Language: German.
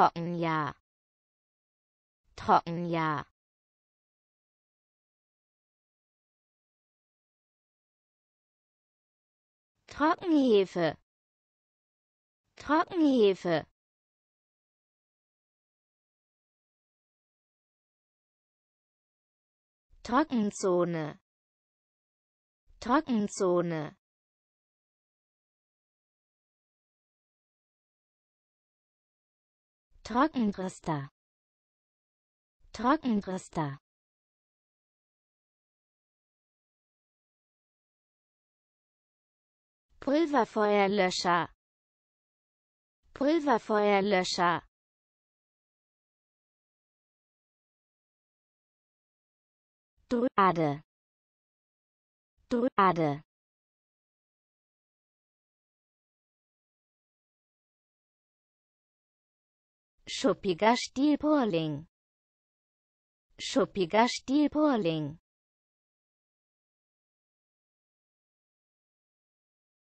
Trockenjahr Trockenjahr Trockenhefe Trockenhefe Trockenzone Trockenzone Trockenrüster Trockenrüster Pulverfeuerlöscher Pulverfeuerlöscher Druade Druade Schuppiger Stilpoling. Schuppiger Stilpoling.